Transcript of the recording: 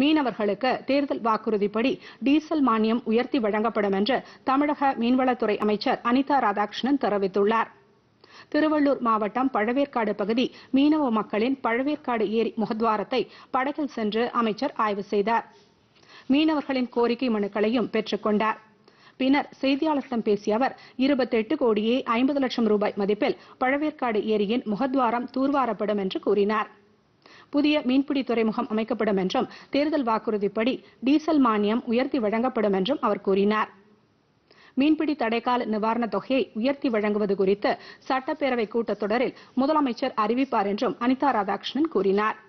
மீனவர்களுக்கு தேர்தல் வாக்குறுதிப்படி டீசல் மானியம் உயர்த்தி வழங்கப்படும் என்று தமிழக மீன்வளத்துறை அமைச்சர் அனிதா ராதாகிருஷ்ணன் தெரிவித்துள்ளார் திருவள்ளூர் மாவட்டம் பழவேற்காடு பகுதி மீனவ மக்களின் பழவேற்காடு ஏரி முகத்வாரத்தை படகில் சென்று அமைச்சர் ஆய்வு செய்தார் மீனவர்களின் கோரிக்கை மனுக்களையும் பெற்றுக் கொண்டார் பின்னர் செய்தியாளர்களிடம் பேசிய அவர் இருபத்தெட்டு கோடியே ஐம்பது லட்சம் ரூபாய் மதிப்பில் பழவேற்காடு ஏரியின் முகத்வாரம் தூர்வாரப்படும் என்று கூறினார் புதிய மீன்பிடி துறைமுகம் அமைக்கப்படும் என்றும் தேர்தல் வாக்குறுதிப்படி டீசல் மானியம் உயர்த்தி வழங்கப்படும் என்றும் அவர் கூறினார் மீன்பிடி தடைக்கால நிவாரணத் தொகையை உயர்த்தி வழங்குவது குறித்து சட்டப்பேரவை கூட்டத்தொடரில் முதலமைச்சர் அறிவிப்பார் என்றும் அனிதா ராதாகிருஷ்ணன் கூறினார்